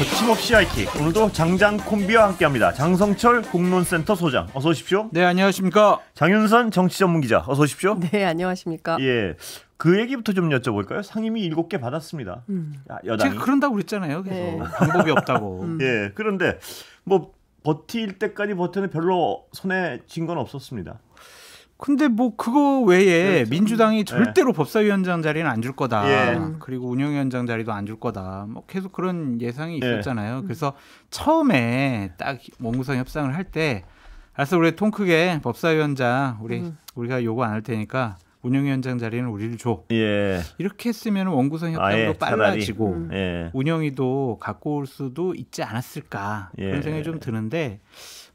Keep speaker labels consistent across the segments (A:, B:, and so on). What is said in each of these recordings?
A: 거침없이 하이킥 오늘도 장장 콤비와 함께합니다. 장성철 공론센터 소장 어서 오십시오. 네 안녕하십니까. 장윤선 정치전문기자 어서 오십시오.
B: 네 안녕하십니까.
A: 예. 그 얘기부터 좀 여쭤볼까요? 상임위 일곱 개 받았습니다. 음. 아, 여당 제가 그런다고 그랬잖아요. 계속 네. 방법이 없다고. 음. 예. 그런데 뭐 버틸 때까지 버텨는 별로 손에 쥔건 없었습니다. 근데 뭐 그거 외에 그렇죠. 민주당이 음. 절대로
C: 네. 법사위원장 자리는 안 줄 거다. 예. 그리고 운영위원장 자리도 안 줄 거다. 뭐 계속 그런 예상이 예. 있었잖아요. 예. 그래서 처음에 딱 원구성 협상을 할 때 알았어 우리 통 크게 법사위원장 우리 음. 우리가 요구안 할 테니까 운영위원장 자리는 우리를
A: 줘. 예.
C: 이렇게 했으면 원구성 협상도 아, 예. 빨라지고 음. 예. 운영위도 갖고 올 수도 있지 않았을까 그런 생각이 좀 드는데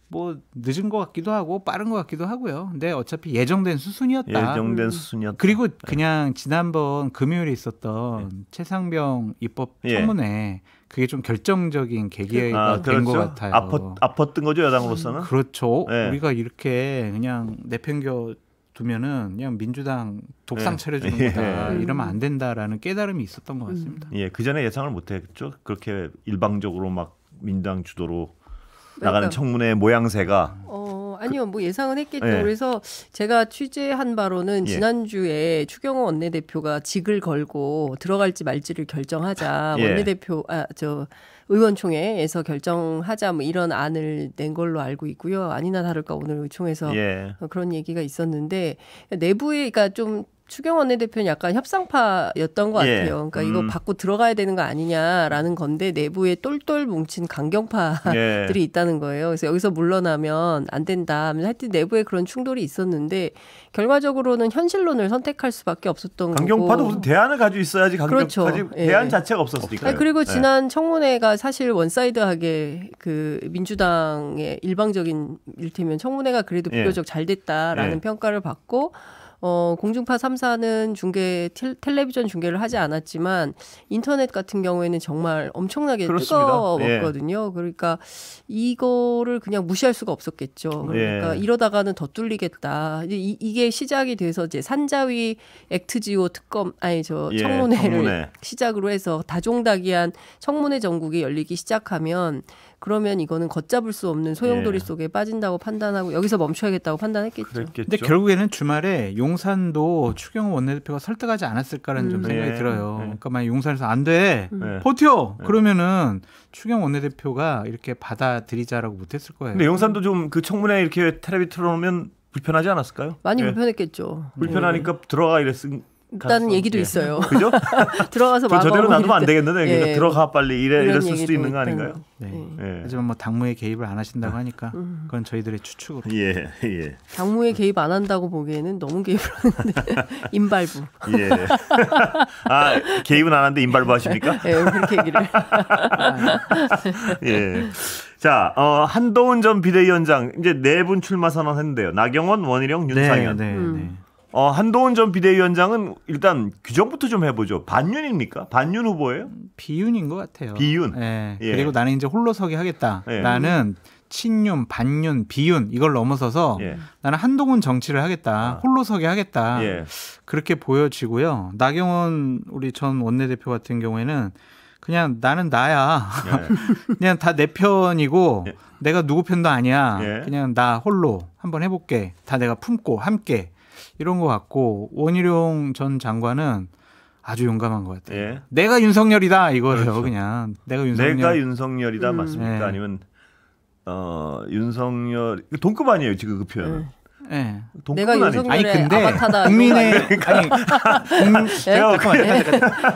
C: 뭐 늦은 것 같기도 하고 빠른 것 같기도 하고요. 근데 어차피 예정된 수순이었다. 예정된
A: 수순이었다. 그리고 네. 그냥
C: 지난번 금요일에 있었던 네. 최상병 입법 예. 청문회 예. 그게 좀 결정적인 계기가 아, 된것 그렇죠? 같아요. 아팠, 아팠던 거죠 여당으로서는. 음, 그렇죠. 예. 우리가 이렇게 그냥 내팽겨 두면은 그냥 민주당 독상 예. 차려주는
A: 예. 거다 음. 이러면 안 된다라는 깨달음이 있었던 것 음. 같습니다. 음. 예, 그 전에 예상을 못했죠. 그렇게 일방적으로 막 민당 주도로 나가는 그러니까. 청문회 모양새가
B: 어, 아니요 뭐 예상은 했겠죠. 예. 그래서 제가 취재한 바로는 예. 지난주에 예. 추경호 원내대표가 직을 걸고 들어갈지 말지를 결정하자 예. 원내대표 아 저 의원총회에서 결정하자 뭐 이런 안을 낸 걸로 알고 있고요. 아니나 다를까 오늘 의총에서 예. 어, 그런 얘기가 있었는데 내부에 그러니까 좀 추경 원내대표는 약간 협상파였던 것 예. 같아요. 예. 그러니까 음. 이거 받고 들어가야 되는 거 아니냐라는 건데 내부에 똘똘 뭉친 강경파들이 예. 있다는 거예요. 그래서 여기서 물러나면 안 된다. 하여튼 내부에 그런 충돌이 있었는데 결과적으로는 현실론을 선택할 수밖에 없었던 강경파도 거고. 강경파도 무슨
A: 대안을 가지고 있어야지 강경파 그렇죠. 예. 대안 자체가 없었으니까. 아니, 그리고 예. 지난
B: 청문회가 사실 원사이드하게 그 민주당의 일방적인 일테면 청문회가 그래도 비교적 잘 됐다라는 평가를 받고 어, 공중파 3사는 중계 텔, 텔레비전 중계를 하지 않았지만 인터넷 같은 경우에는 정말 엄청나게 그렇습니다. 뜨거웠거든요. 예. 그러니까 이거를 그냥 무시할 수가 없었겠죠. 그러니까 예. 이러다가는 더 뚫리겠다. 이, 이게 시작이 돼서 이제 산자위 액트지오 특검 아니 저 예, 청문회를 예, 청문회. 시작으로 해서 다종다기한 청문회 전국이 열리기 시작하면 그러면 이거는 걷잡을 수 없는 소용돌이 예. 속에 빠진다고 판단하고 여기서 멈춰야겠다고 판단했겠죠.
C: 그랬겠죠. 근데 결국에는 주말에 용산도 추경호 원내대표가
A: 설득하지 않았을까라는
C: 음. 좀 생각이 예. 들어요. 예. 그러니까 만약 용산에서 안 돼, 음. 예. 버텨 예. 그러면은 추경 원내대표가 이렇게 받아들이자라고 못했을 거예요. 근데 용산도
A: 좀 그 청문회 이렇게 텔레비 틀어놓으면 불편하지 않았을까요? 많이 예. 불편했겠죠. 불편하니까 네. 들어가 이랬으. 일단 얘기도 예. 있어요. 그죠?
B: 들어가서 저 그 저대로 놔두면 안 되겠는데 예. 들어가 빨리 이래 이랬을 수도 있는 거 아닌가요? 네.
C: 예. 하지만 뭐 당무에 개입을 안 하신다고 하니까 음. 그건 저희들의 추측으로.
A: 예, 예.
B: 당무에 개입 안 한다고 보기에는 너무 개입을 하는데 임발부. 예.
A: 아 개입은 안 하는데 임발부 하십니까? 예,
B: 그렇게 얘기를.
A: 예. 자, 어, 한도훈 전 비대위원장 이제 네 분 출마 선언했는데요. 나경원, 원희룡, 네, 윤상현. 네, 네, 음. 어, 한동훈 전 비대위원장은 일단 규정부터 좀 해보죠. 반윤입니까? 반윤 후보예요? 음, 비윤인 것 같아요. 비윤. 예. 예. 그리고 나는 이제 홀로서기 하겠다. 예. 나는
C: 친윤, 반윤, 비윤 이걸 넘어서서 예. 나는 한동훈 정치를 하겠다. 아. 홀로서기 하겠다. 예. 그렇게 보여지고요. 나경원 우리 전 원내대표 같은 경우에는 그냥 나는 나야. 예. 그냥 다 내 편이고 예. 내가 누구 편도 아니야. 그냥 나 홀로 한번 해볼게. 다 내가 품고 함께. 이런 것 같고 원희룡 전
A: 장관은 아주 용감한 것 같아요. 예. 내가 윤석열이다 이거예요 그렇죠. 그냥 내가 윤석열. 내가 윤석열이다 음. 맞습니까? 예. 아니면 어 윤석열 동급 아니에요 지금 그 표현은. 예. 네. 내가 윤석열의 아니 근데 아바타다. 국민의 아니 네, 제가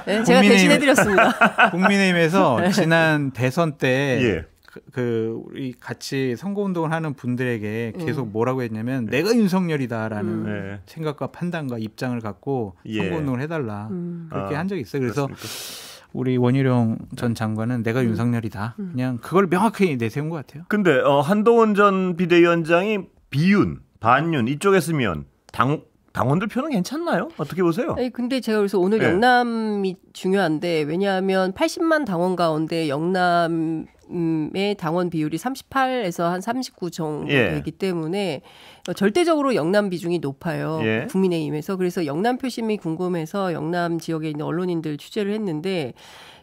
A: 네, 제가 대신해드렸습니다.
C: 국민의힘에서 지난 대선 때 예. 그, 그 우리 같이 선거 운동을 하는 분들에게 계속 음. 뭐라고 했냐면 네. 내가 윤석열이다라는 음. 네. 생각과 판단과 입장을 갖고 예. 선거 운동을 해달라
A: 음. 그렇게 아, 한
C: 적이 있어요. 그래서 그렇습니까? 우리 원희룡 전 장관은 내가 음.
A: 윤석열이다 음. 그냥 그걸 명확히 내세운 것 같아요. 근데 어, 한동훈 전 비대위원장이 비윤 반윤 이쪽에 쓰면 당 당원들 표는 괜찮나요? 어떻게 보세요? 아니,
B: 근데 제가 그래서 오늘 네. 영남이 중요한데 왜냐하면 80만 당원 가운데 영남 국민의힘의 당원 비율이 38에서 한 39 정도 예. 되기 때문에 어, 절대적으로 영남 비중이 높아요. 예. 국민의힘에서 그래서 영남 표심이 궁금해서 영남 지역에 있는 언론인들 취재를 했는데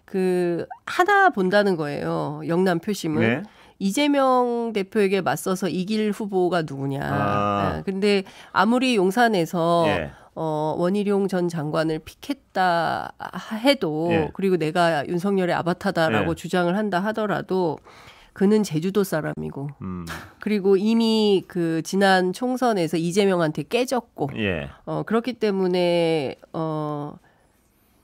B: 그 하나 본다는 거예요. 영남 표심은. 예. 네. 이재명 대표에게 맞서서 이길 후보가 누구냐. 아. 아, 근데 아무리 용산에서 예. 어, 원희룡 전 장관을 픽했다 해도 예. 그리고 내가 윤석열의 아바타다라고 예. 주장을 한다 하더라도 그는 제주도 사람이고 음. 그리고 이미 그 지난 총선에서 이재명한테 깨졌고 예. 어, 그렇기 때문에 어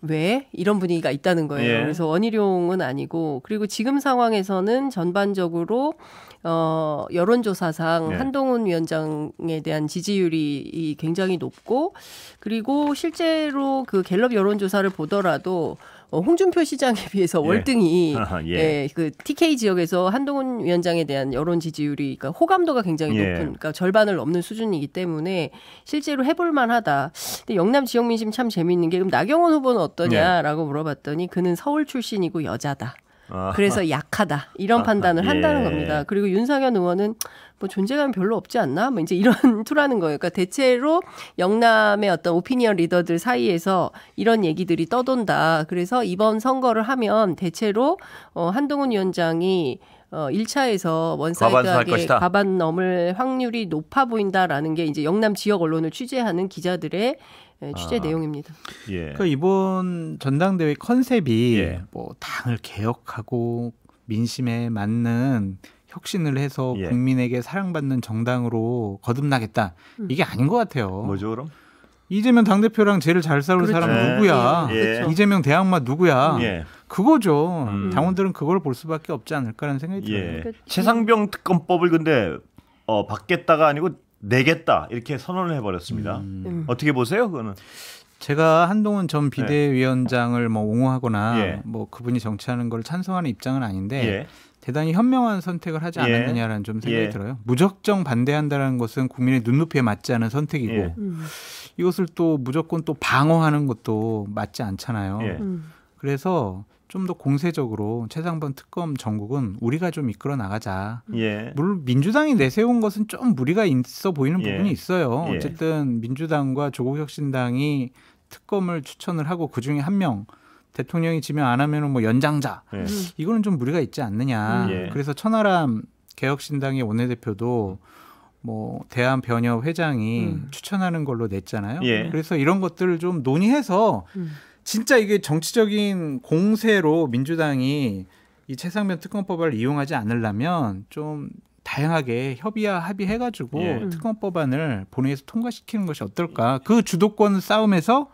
B: 왜 이런 분위기가 있다는 거예요. 예. 그래서 원희룡은 아니고 그리고 지금 상황에서는 전반적으로 어 여론조사상 예. 한동훈 위원장에 대한 지지율이 굉장히 높고 그리고 실제로 그 갤럽 여론조사를 보더라도 어, 홍준표 시장에 비해서 예. 월등히 예. 예. 예. 그 TK 지역에서 한동훈 위원장에 대한 여론 지지율이 그러니까 호감도가 굉장히 예. 높은 그러니까 절반을 넘는 수준이기 때문에 실제로 해볼 만하다. 근데 영남 지역 민심 참 재미있는 게 그럼 나경원 후보는 어떠냐라고 예. 물어봤더니 그는 서울 출신이고 여자다. 아. 그래서 약하다 이런 판단을 한다는 겁니다. 그리고 윤상현 의원은 뭐 존재감 별로 없지 않나? 뭐 이제 이런 투라는 거예요. 그러니까 대체로 영남의 어떤 오피니언 리더들 사이에서 이런 얘기들이 떠돈다. 그래서 이번 선거를 하면 대체로 어 한동훈 위원장이 어 1차에서 원사이드하게 과반 넘을 확률이 높아 보인다라는 게 이제 영남 지역 언론을 취재하는 기자들의 예, 취재 아. 내용입니다.
A: 예. 그
C: 이번 전당대회 컨셉이 예. 뭐 당을 개혁하고 민심에 맞는 혁신을 해서 예. 국민에게 사랑받는 정당으로 거듭나겠다. 음. 이게 아닌 것 같아요. 뭐죠 그럼? 이재명 당대표랑 제일 잘 싸울 그렇죠. 사람 예. 누구야? 예. 그렇죠. 이재명 대항마 누구야? 예. 그거죠. 음. 당원들은 그걸 볼
A: 수밖에 없지 않을까라는 생각이 예. 들어요. 그렇죠. 최상병 특검법을 근데 어, 받겠다가 아니고 내겠다 이렇게 선언을 해버렸습니다. 음. 음. 어떻게 보세요, 그거는? 제가
C: 한동훈 전 비대위원장을 뭐 옹호하거나 예. 뭐 그분이 정치하는 걸 찬성하는 입장은 아닌데 대단히 현명한 선택을 하지 예. 않았느냐라는 예. 좀 생각이 예. 들어요. 무적정 반대한다는 것은 국민의 눈높이에 맞지 않은 선택이고 예. 음. 이것을 또 무조건 또 방어하는 것도 맞지 않잖아요. 예. 음. 그래서 좀 더 공세적으로 최상범 특검 전국은 우리가 좀 이끌어 나가자.
A: 음. 예. 물론
C: 민주당이 내세운 것은 좀 무리가 있어 보이는 부분이 있어요. 어쨌든 민주당과 조국혁신당이 특검을 추천을 하고 그 중에 한 명. 대통령이 지명 안 하면은 뭐 연장자 예. 이거는 좀 무리가 있지 않느냐. 예. 그래서 천하람 개혁신당의 원내대표도 뭐 대한 변협 회장이 음. 추천하는 걸로 냈잖아요. 예. 그래서 이런 것들을 좀 논의해서 음. 진짜 이게 정치적인 공세로 민주당이 이 최상면 특검법안을 이용하지 않으려면 좀 다양하게 협의와 합의해가지고 예. 특검법안을 본회의에서 통과시키는 것이 어떨까. 그 주도권 싸움에서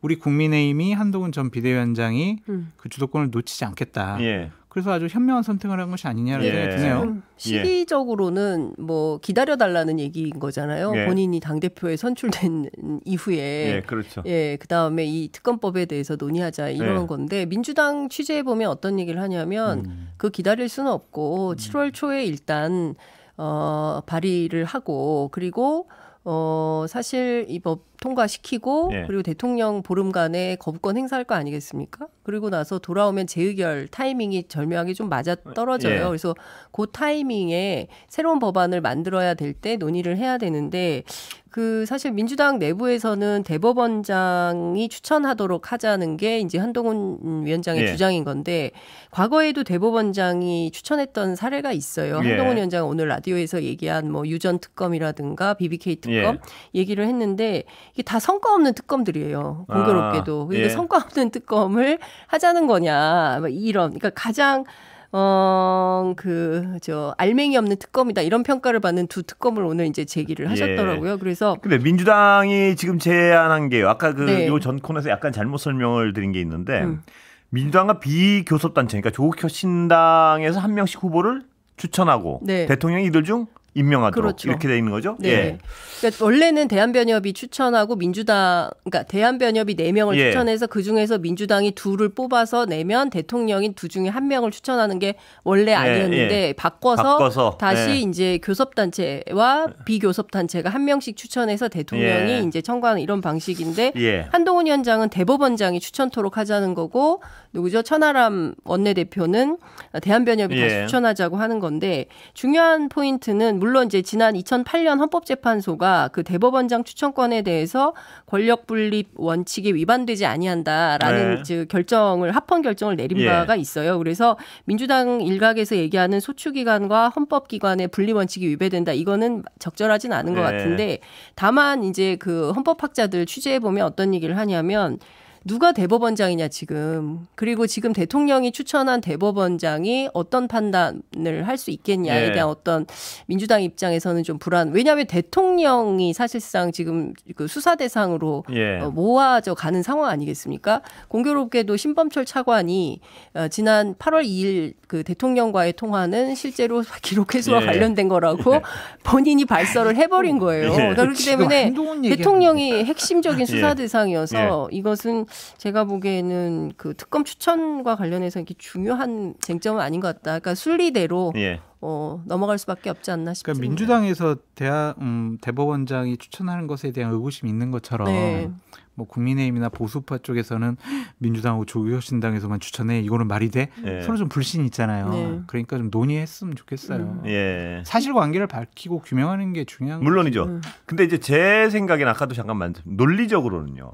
C: 우리 국민의힘이 한동훈 전 비대위원장이 음. 그 주도권을 놓치지 않겠다. 예. 그래서 아주 현명한 선택을 한 것이 아니냐는 예. 생각이 드네요. 예.
B: 시기적으로는 뭐 기다려 달라는 얘기인 거잖아요. 예. 본인이 당 대표에 선출된 이후에 예, 그렇죠. 예, 그다음에 이 특검법에 대해서 논의하자 이런 예. 건데 민주당 취재해 보면 어떤 얘기를 하냐면 음. 그 기다릴 수는 없고 7월 음. 초에 일단 어 발의를 하고 그리고 어 사실 이법 통과시키고 예. 그리고 대통령 보름간에 거부권 행사할 거 아니겠습니까? 그리고 나서 돌아오면 재의결 타이밍이 절묘하게 좀 맞아 떨어져요. 예. 그래서 그 타이밍에 새로운 법안을 만들어야 될 때 논의를 해야 되는데 그 사실 민주당 내부에서는 대법원장이 추천하도록 하자는 게 이제 한동훈 위원장의 예. 주장인 건데 과거에도 대법원장이 추천했던 사례가 있어요. 예. 한동훈 위원장 오늘 라디오에서 얘기한 뭐 유전 특검이라든가 BBK 특검 예. 얘기를 했는데 이게 다 성과 없는 특검들이에요. 공교롭게도. 아, 예. 그러 성과 없는 특검을 하자는 거냐. 뭐 이런. 그러니까 가장 어, 그, 저, 알맹이 없는 특검이다. 이런 평가를 받는 두 특검을 오늘 이제 제기를 예. 하셨더라고요. 그래서. 근데
A: 민주당이 지금 제안한 게 아까 그, 네. 요전 코너에서 약간 잘못 설명을 드린 게 있는데, 음. 민주당과 비교섭단체, 그러니까 조국혁신당에서 한 명씩 후보를 추천하고, 네. 대통령이 이들 중 임명하도록 그렇죠. 이렇게 돼 있는 거죠. 네. 예.
B: 그러니까 원래는 대한변협이 추천하고 민주당 그러니까 대한변협이 네 명을 예. 추천해서 그 중에서 민주당이 둘을 뽑아서 내면 대통령인 두 중에 한 명을 추천하는 게 원래 예, 아니었는데 예. 바꿔서, 바꿔서, 다시 예. 이제 교섭단체와 비교섭단체가 한 명씩 추천해서 대통령이 예. 이제 청구하는 이런 방식인데 예. 한동훈 위원장은 대법원장이 추천토록 하자는 거고 누구죠 천하람 원내대표는 대한변협이 다시 추천하자고 하는 건데 중요한 포인트는 물론 물론 이제 지난 2008년 헌법재판소가 그 대법원장 추천권에 대해서 권력 분립 원칙에 위반되지 아니한다라는 네. 결정을 합헌 결정을 내린 예. 바가 있어요. 그래서 민주당 일각에서 얘기하는 소추기관과 헌법기관의 분립 원칙이 위배된다 이거는 적절하진 않은 네. 것 같은데 다만 이제 그 헌법학자들 취재해 보면 어떤 얘기를 하냐면 누가 대법원장이냐 지금 그리고 지금 대통령이 추천한 대법원장이 어떤 판단을 할 수 있겠냐에 예. 대한 예. 어떤 민주당 입장에서는 좀 불안 왜냐하면 대통령이 사실상 지금 그 수사 대상으로 예. 어, 모아져 가는 상황 아니겠습니까 공교롭게도 신범철 차관이 어, 지난 8월 2일 그 대통령과의 통화는 실제로 기록 해소와 예. 관련된 거라고 예. 본인이 발설을 해버린 예. 거예요 그렇기 때문에 대통령이 핵심적인 수사 대상이어서 이것은 제가 보기에는 그 특검 추천과 관련해서 이게 중요한 쟁점은 아닌 것 같다. 그러니까 순리대로 예. 어, 넘어갈 수밖에 없지 않나 싶습니다. 그러니까
C: 민주당에서 대하, 음, 대법원장이 추천하는 것에 대한 의구심이 있는 것처럼 네. 뭐 국민의힘이나 보수파 쪽에서는 민주당하고 조교신당에서만 추천해 이거는 말이 돼 네. 서로 좀 불신 있잖아요. 네.
A: 그러니까 좀 논의했으면
C: 좋겠어요. 음. 예. 사실관계를 밝히고 규명하는
A: 게 중요한 물론이죠. 음. 근데 이제 제 생각엔 아까도 잠깐 만 논리적으로는요.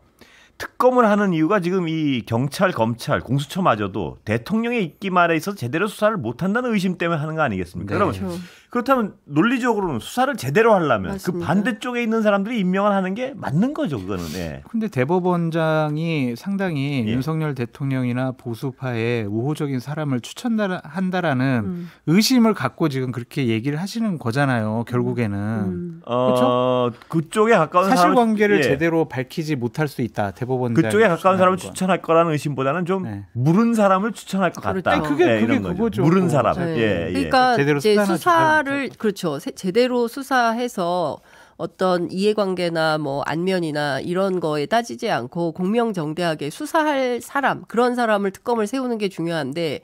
A: 특검을 하는 이유가 지금 이 경찰, 검찰, 공수처마저도 대통령의 입기말에 있어서 제대로 수사를 못한다는 의심 때문에 하는 거 아니겠습니까? 네. 여러분 그렇죠. 그렇다면 논리적으로는 수사를 제대로 하려면 그 맞습니다. 그 반대쪽에 있는 사람들이 임명을 하는 게 맞는 거죠, 그거는. 예. 근데 대법원장이
C: 상당히 예. 윤석열 대통령이나 보수파의 우호적인 사람을 추천한다라는 음. 의심을 갖고 지금 그렇게 얘기를 하시는 거잖아요, 음. 결국에는. 음.
A: 어, 그쪽에 가까운 사실관계를 사람... 예.
C: 제대로 밝히지 못할 수 있다. 대법원장 그쪽에 가까운 사람을 거.
A: 추천할 거라는 의심보다는 좀 네. 물은 사람을 추천할 것 그렇죠. 같다. 그게 네, 그게 그거죠. 물은 사람. 네. 예, 예. 그러니까 그 제대로 이제
B: 수사를 그렇죠. 제대로 수사해서 어떤 이해관계나 뭐 안면이나 이런 거에 따지지 않고 공명정대하게 수사할 사람 그런 사람을 특검을 세우는 게 중요한데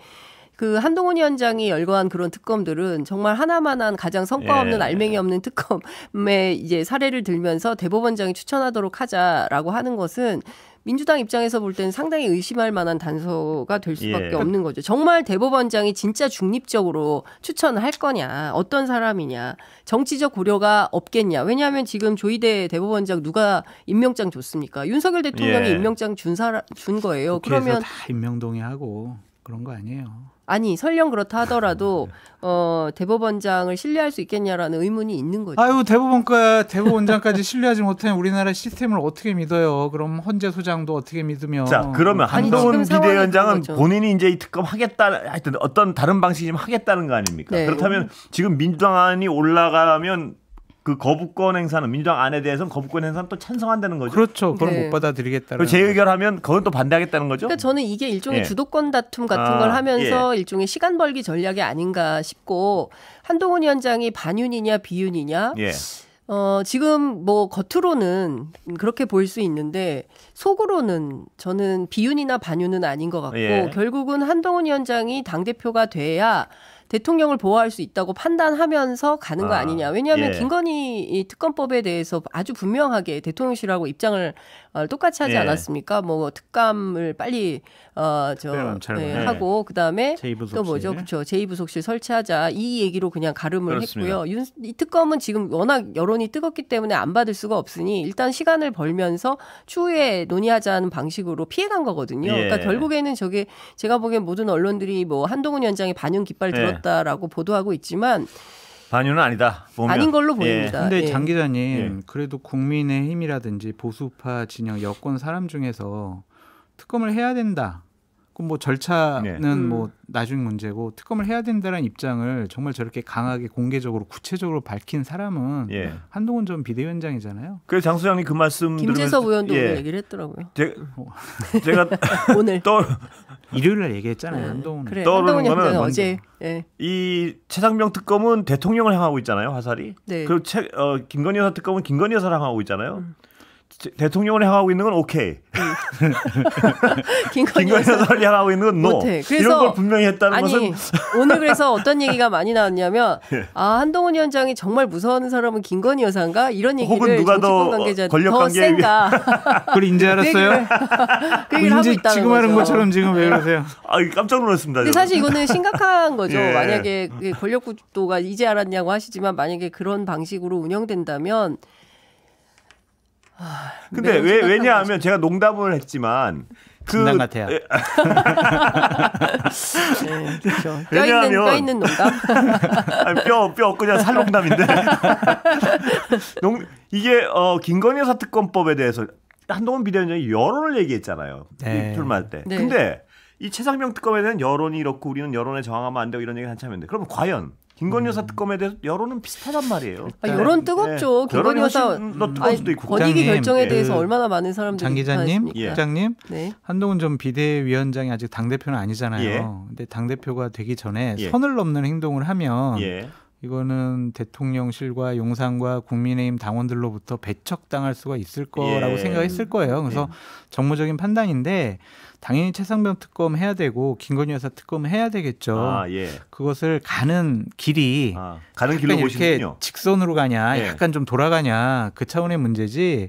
B: 그 한동훈 위원장이 열거한 그런 특검들은 정말 하나만한 가장 성과 없는 예. 알맹이 없는 특검의 이제 사례를 들면서 대법원장이 추천하도록 하자라고 하는 것은 민주당 입장에서 볼 때는 상당히 의심할 만한 단서가 될 수밖에 예. 없는 거죠. 정말 대법원장이 진짜 중립적으로 추천할 거냐, 어떤 사람이냐, 정치적 고려가 없겠냐. 왜냐하면 지금 조희대 대법원장 누가 임명장 줬습니까? 윤석열 대통령이 예. 임명장 준 사람 준 거예요. 그러면 다
C: 임명동의하고 그런 거 아니에요.
B: 아니 설령 그렇다 하더라도 어 대법원장을 신뢰할 수 있겠냐라는 의문이 있는 거죠. 아유
C: 대법원과 대법원장까지 신뢰하지 못하면 우리나라 시스템을 어떻게 믿어요? 그럼 헌재 소장도 어떻게 믿으며?
A: 자 그러면 한동훈 비대위원장은 본인이 이제 이 특검 하겠다 하여튼 어떤 다른 방식이 좀 하겠다는 거 아닙니까? 네. 그렇다면 지금 민주당안이 올라가면 그 거부권 행사는 민주당 안에 대해서는 거부권 행사는 또 찬성한다는 거죠. 그렇죠. 그걸 네. 못 받아들이겠다는. 재의결하면 그건 또 반대하겠다는 거죠. 그러니까
B: 저는 이게 일종의 예. 주도권 다툼 같은 아, 걸 하면서 예. 일종의 시간 벌기 전략이 아닌가 싶고 한동훈 위원장이 반윤이냐 비윤이냐. 예. 어, 지금 뭐 겉으로는 그렇게 보일 수 있는데 속으로는 저는 비윤이나 반윤은 아닌 것 같고 예. 결국은 한동훈 위원장이 당 대표가 돼야 대통령을 보호할 수 있다고 판단하면서 가는 거 아, 아니냐. 왜냐하면 예. 김건희 특검법에 대해서 아주 분명하게 대통령실하고 입장을 어, 똑같이 하지 예. 않았습니까? 뭐 특감을 빨리 어저 예, 네, 하고 그다음에 제2부속실. 또 뭐죠? 그렇죠. 제2부속실 설치하자 이 얘기로 그냥 가름을 그렇습니다. 했고요. 윤, 이 특검은 지금 워낙 여론이 뜨겁기 때문에 안 받을 수가 없으니 일단 시간을 벌면서 추후에 논의하자는 방식으로 피해간 거거든요. 예. 그러니까 결국에는 저게 제가 보기엔 모든 언론들이 뭐 한동훈 위원장의 반윤 깃발 네. 들었다라고 예. 보도하고 있지만
A: 반유은 아니다. 보면. 아닌 걸로 보입니다. 예. 근데 예. 장
B: 기자님 예.
C: 그래도 국민의힘이라든지 보수파 진영 여권 사람 중에서 특검을 해야 된다. 뭐 절차는 네. 뭐 음. 나중 문제고 특검을 해야 된다는 입장을 정말 저렇게 강하게 공개적으로 구체적으로 밝힌 사람은 예. 한동훈 전 비대위원장이잖아요. 그래서 장 소장님 그 말씀 김재섭 의원도 예. 얘기를 했더라고요. 제, 어.
B: 가 오늘 떠
A: 일요일 날 얘기했잖아요.
B: 네. 한동훈 그래, 떠오르는 거는 어제 네.
A: 이 최상병 특검은 대통령을 향하고 있잖아요. 화살이. 네. 그리고 최, 어, 김건희 여사 특검은 김건희 여사를 향하고 있잖아요. 음. 대통령을 향하고 있는 건 오케이. 음.
B: 김건희 여사를
A: 향하고 있는 건 노. 그래서 이런 걸 분명히 했다는 아니,
B: 것은 오늘 그래서 어떤 얘기가 많이 나왔냐면 예. 아 한동훈 위원장이 정말 무서운 사람은 김건희 여사인가 이런 얘기를 혹은 누가 더 관계자 권력 더 센가. 그걸
A: 이제 알았어요.
B: 그, 그 얘기를 하고 있다는 지금 하는 것처럼 지금 왜 네. 그러세요?
A: 아 깜짝 놀랐습니다. 근데 사실 이거는 심각한 거죠. 예. 만약에
B: 권력 구도가 이제 알았냐고 하시지만 만약에 그런 방식으로 운영된다면. 아, 근데 왜
A: 왜냐하면 제가 농담을 했지만 그 농담 같아요. 예.
B: 네, 그렇죠. 뼈 있는 뼈 있는 농담.
A: 뼈뼈 없 그냥 살 농담인데. 농 이게 어 김건희 여사 특검법에 대해서 한동훈 비대위원장이 여론을 얘기했잖아요. 네. 출마할 때. 네. 근데 이 최상병 특검에 대한 여론이 이렇고 우리는 여론에 저항하면 안 되고 이런 얘기 한참 했는데 그러면 과연 김건희 여사 음. 특검에 대해서 여론은 비슷하단 말이에요. 아, 여론 네. 뜨겁죠. 네. 김건희 여사 뜨거울 도 있고. 권익위 결정에 예. 대해서 네.
B: 얼마나 많은 사람들이 장 기자님, 국장님, 네.
C: 한동훈 전 비대위원장이 아직 당 대표는 아니잖아요. 예. 근데 당 대표가 되기 전에 예. 선을 넘는 행동을 하면 예. 이거는 대통령실과 용산과 국민의힘 당원들로부터 배척당할 수가 있을 거라고 예. 생각했을 거예요. 그래서 예. 정무적인 판단인데 당연히 최상병 특검 해야 되고 김건희 여사 특검 해야 되겠죠. 아, 예. 그것을 가는 길이 아, 가는 길로 이렇게 보시군요. 직선으로 가냐, 예. 약간 좀 돌아가냐 그 차원의 문제지.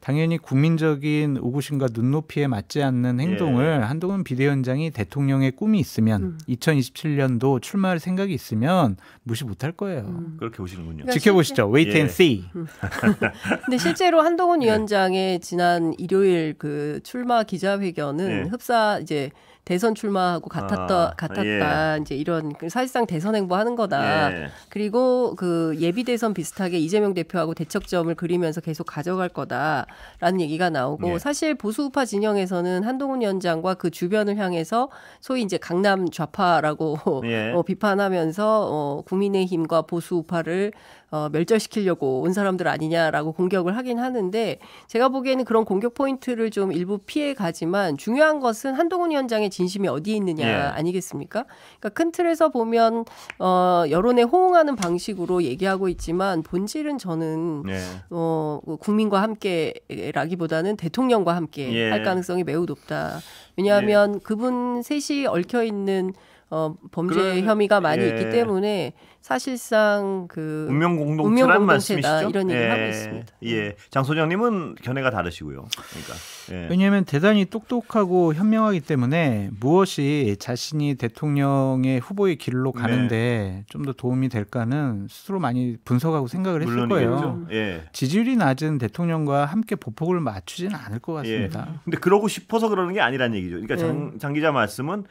C: 당연히 국민적인 우구심과 눈높이에 맞지 않는 행동을 예. 한동훈 비대위원장이 대통령의 꿈이 있으면 음. 2027년도 출마할 생각이 있으면 무시 못할 거예요. 음. 그렇게 보시는군요. 그러니까 지켜보시죠. 웨이트 예. 앤 씨.
B: 음. 근데 실제로 한동훈 예. 위원장의 지난 일요일 그 출마 기자회견은 예. 흡사 이제 대선 출마하고 같았다 아, 같았다 예. 이제 이런 그 사실상 대선 행보하는 거다. 예. 그리고 그 예비 대선 비슷하게 이재명 대표하고 대척점을 그리면서 계속 가져갈 거다라는 얘기가 나오고 예. 사실 보수우파 진영에서는 한동훈 위원장과 그 주변을 향해서 소위 이제 강남 좌파라고 예. 어, 비판하면서 어, 국민의힘과 보수우파를 어, 멸절시키려고 온 사람들 아니냐라고 공격을 하긴 하는데 제가 보기에는 그런 공격 포인트를 좀 일부 피해 가지만 중요한 것은 한동훈 위원장의 진심이 어디에 있느냐 예. 아니겠습니까? 그러니까 큰 틀에서 보면 어, 여론에 호응하는 방식으로 얘기하고 있지만 본질은 저는 예. 어, 국민과 함께라기보다는 대통령과 함께 예. 할 가능성이 매우 높다. 왜냐하면 예. 그분 셋이 얽혀 있는 어, 범죄 그런, 혐의가 많이 예. 있기 때문에 사실상 그 운명 공동체란 아, 말씀이시죠? 이런 얘기를 예,
A: 하고 있습니다. 예, 음. 장소장님은 견해가 다르시고요. 그러니까 예.
C: 왜냐하면 대단히 똑똑하고 현명하기 때문에 무엇이 자신이 대통령의 후보의 길로 네. 가는데 네. 좀더 도움이 될까는 스스로 많이 분석하고 생각을 했을 거예요. 그렇죠. 예. 지지율이 낮은 대통령과 함께 보폭을 맞추지는 않을 것 같습니다. 예.
A: 근데 그러고 싶어서 그러는 게아니라는 얘기죠. 그러니까 네. 장, 장 기자 말씀은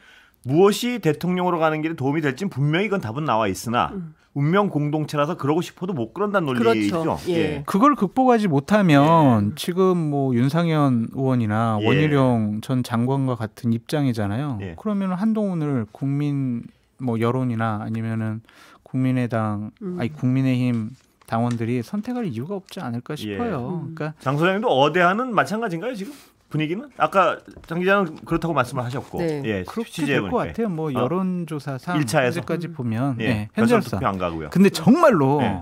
A: 무엇이 대통령으로 가는 길에 도움이 될지 분명히 이건 답은 나와 있으나 음. 운명 공동체라서 그러고 싶어도 못 그런다는 논리죠. 그렇죠. 예. 예.
C: 그걸 극복하지 못하면 예. 지금 뭐 윤상현 의원이나 예. 원희룡 전 장관과 같은 입장이잖아요. 예. 그러면 한동훈을 국민 뭐 여론이나 아니면은 국민의당 음. 아니 국민의힘 당원들이 선택할 이유가
A: 없지 않을까 싶어요. 예. 그러니까 음. 장소장님도 어대하는 마찬가지인가요 지금? 분위기는 아까 장 기자는 그렇다고 말씀을 하셨고 네. 예, 그렇게 될것 같아요. 뭐 어.
C: 여론조사상 어, 1차에서까지
A: 음. 보면 예, 예, 네, 현재로서 안 가고요. 근데
C: 정말로 예.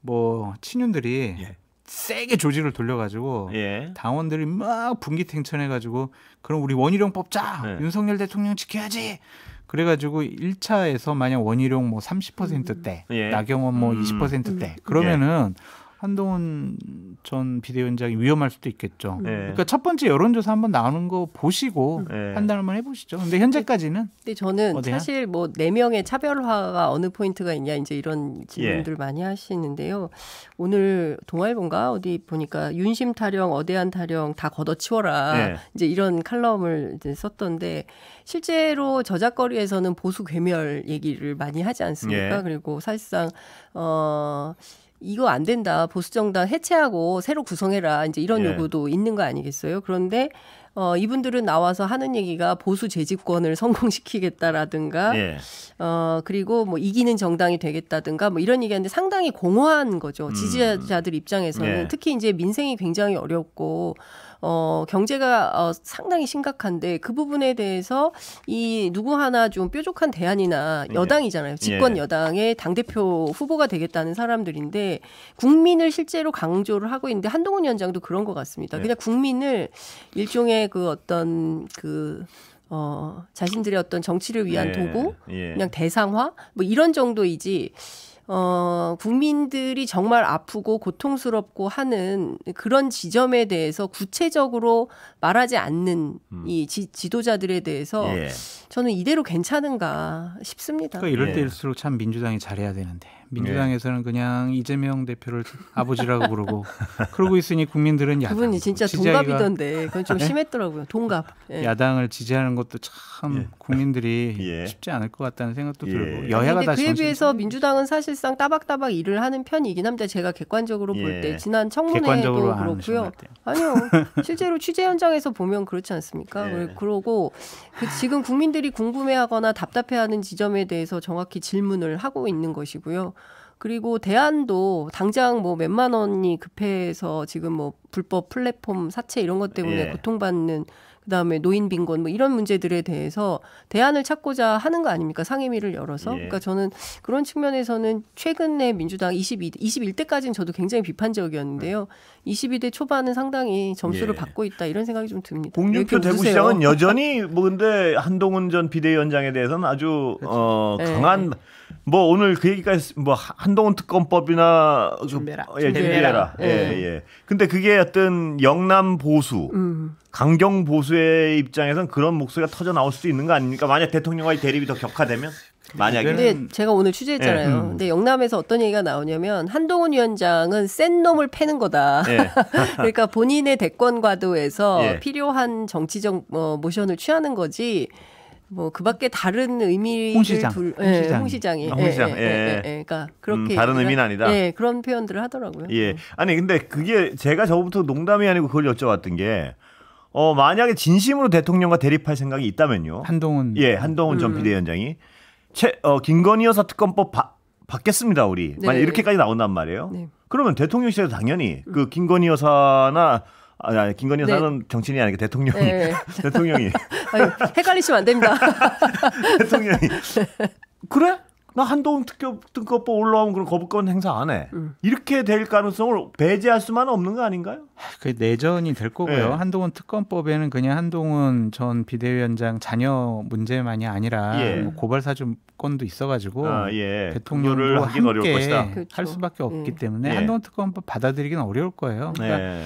C: 뭐 친윤들이 예. 세게 조직을 돌려가지고 예. 당원들이 막 분기탱천해가지고 그럼 우리 원희룡 뽑자 예. 윤석열 대통령 지켜야지 그래가지고 1차에서 만약 원희룡 뭐 30%대 음. 예. 나경원 뭐 음. 20%대 음. 그러면은 예. 한동훈 전 비대위원장이 위험할 수도 있겠죠. 네. 그러니까 첫 번째 여론조사 한번 나오는 거 보시고 네. 판단
B: 한번 해보시죠. 근데 현재까지는. 근데 저는 어디야? 사실 뭐 네 명의 차별화가 어느 포인트가 있냐 이제 이런 질문들 예. 많이 하시는데요. 오늘 동아일보인가 어디 보니까 윤심 타령, 어대한 타령 다 걷어치워라 네. 이제 이런 칼럼을 이제 썼던데 실제로 저작거리에서는 보수 괴멸 얘기를 많이 하지 않습니까? 예. 그리고 사실상 어. 이거 안 된다. 보수 정당 해체하고 새로 구성해라. 이제 이런 예. 요구도 있는 거 아니겠어요? 그런데 어 이분들은 나와서 하는 얘기가 보수 재집권을 성공시키겠다라든가 예. 어 그리고 뭐 이기는 정당이 되겠다든가 뭐 이런 얘기하는데 상당히 공허한 거죠. 음. 지지자들 입장에서는 예. 특히 이제 민생이 굉장히 어렵고 어, 경제가 어, 상당히 심각한데 그 부분에 대해서 이 누구 하나 좀 뾰족한 대안이나 예. 여당이잖아요. 예. 집권 여당의 당대표 후보가 되겠다는 사람들인데 국민을 실제로 강조를 하고 있는데 한동훈 위원장도 그런 것 같습니다. 예. 그냥 국민을 일종의 그 어떤 그 어, 자신들의 어떤 정치를 위한 예. 도구, 그냥 대상화, 뭐 이런 정도이지 어, 국민들이 정말 아프고 고통스럽고 하는 그런 지점에 대해서 구체적으로 말하지 않는 음. 이 지, 지도자들에 대해서 예. 저는 이대로 괜찮은가 싶습니다. 그러니까 이럴 예.
C: 때일수록 참 민주당이 잘해야 되는데. 민주당에서는 네. 그냥 이재명 대표를 아버지라고 부르고 그러고 있으니 국민들은 야당 그분이 진짜 동갑이던데 그건 좀 네?
B: 심했더라고요. 동갑. 예.
C: 야당을 지지하는 것도 참 예. 국민들이 예. 쉽지 않을 것 같다는 생각도 예. 들고 여야가 다 그에 비해서
B: 민주당은 사실상 따박따박 일을 하는 편이긴 합니다. 제가 객관적으로 볼때 예. 지난 청문회도 그렇고요. 아니요. 실제로 취재 현장에서 보면 그렇지 않습니까? 그, 그러고 그 지금 국민들이 궁금해하거나 답답해하는 지점에 대해서 정확히 질문을 하고 있는 것이고요. 그리고 대안도 당장 뭐 몇만 원이 급해서 지금 뭐 불법 플랫폼 사채 이런 것 때문에 예. 고통받는 그다음에 노인 빈곤 뭐 이런 문제들에 대해서 대안을 찾고자 하는 거 아닙니까 상임위를 열어서 예. 그러니까 저는 그런 측면에서는 최근에 민주당 22 21대까지는 저도 굉장히 비판적이었는데요 22대 초반은 상당히 점수를 예. 받고 있다 이런 생각이 좀 듭니다. 공유표 대구시장은 여전히
A: 뭐 근데 한동훈 전 비대위원장에 대해서는 아주 그렇죠. 어, 예. 강한 예. 뭐 오늘 그 얘기까지 뭐 한동훈 특검법이나 그 준비해라. 예, 준비해라. 예. 예, 예. 근데 그게 어떤 영남 보수, 음. 강경 보수의 입장에선 그런 목소리가 터져 나올 수도 있는 거 아닙니까? 만약 대통령과의 대립이 더 격화되면? 만약에 근데
B: 제가 오늘 취재했잖아요. 네. 음. 근데 영남에서 어떤 얘기가 나오냐면 한동훈 위원장은 센 놈을 패는 거다. 네. 그러니까 본인의 대권 과도에서 네. 필요한 정치적 어, 모션을 취하는 거지. 뭐 그밖에 다른 의미를 홍시장, 둘, 예, 홍시장. 홍시장이 아, 홍시장, 예 예, 예, 예, 예, 그러니까 그렇게 음, 다른 의미는 아니다. 예, 그런 표현들을 하더라고요. 예,
A: 음. 아니 근데 그게 제가 저부터 농담이 아니고 그걸 여쭤봤던 게. 어 만약에 진심으로 대통령과 대립할 생각이 있다면요. 한동훈 예 한동훈 음. 전 비대위원장이 최, 어, 김건희 여사 특검법 바, 받겠습니다 우리 네. 만약 이렇게까지 나온단 말이에요. 네. 그러면 대통령실에서 당연히 그 음. 김건희 여사나 아니, 아니 김건희 네. 사는 정치인이 아니고 대통령이 네. 대통령이
B: 아니 헷갈리시면 안 됩니다. 대통령이 그래?
A: 나 한동훈 특급 등급법 올라오면 그런 거부권 행사 안 해. 음. 이렇게 될 가능성을 배제할 수만 없는 거 아닌가요?
C: 그게 내전이 될 거고요. 네.
A: 한동훈 특검법에는 그냥
C: 한동훈 전 비대위원장 자녀 문제만이 아니라 예. 뭐 고발 사주권도 있어가지고 아, 예. 대통령도 함께 어려울 것이다. 그렇죠. 할 수밖에 없기 음. 때문에 예. 한동훈 특검법 받아들이기는 어려울 거예요. 그러니까 네.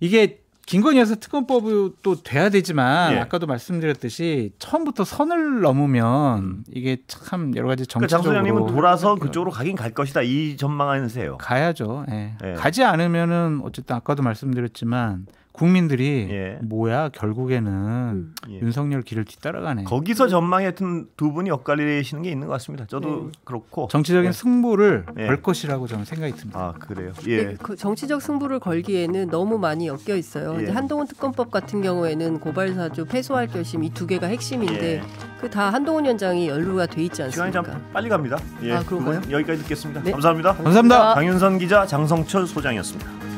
C: 이게 김건희 여사 특검법도 돼야 되지만 예. 아까도 말씀드렸듯이 처음부터 선을 넘으면 음. 이게 참 여러 가지 그러니까 정치적으로 그러니까 장소장님은
A: 돌아서 그쪽으로 가긴 갈 것이다 이 전망하세요.
C: 가야죠.
A: 예. 예. 가지
C: 않으면은 어쨌든 아까도 말씀드렸지만 국민들이 예. 뭐야 결국에는
A: 음. 예. 윤석열 길을 뒤따라가네. 거기서 전망했던 두 분이 엇갈리시는 게 있는 것 같습니다. 저도 네. 그렇고 정치적인 네.
C: 승부를 네. 걸 것이라고 저는 생각이 듭니다. 아 그래요. 예.
B: 그 정치적 승부를 걸기에는 너무 많이 엮여 있어요. 예. 한동훈 특검법 같은 경우에는 고발 사주 패소할 결심 이 두 개가 핵심인데 예. 그다 한동훈 위원장이 연루가 돼 있지 않습니까? 시간이 참 빨리
A: 갑니다. 예. 아 그런가요? 여기까지 듣겠습니다. 감사합니다. 네. 감사합니다. 감사합니다. 강윤선 기자 장성철 소장이었습니다.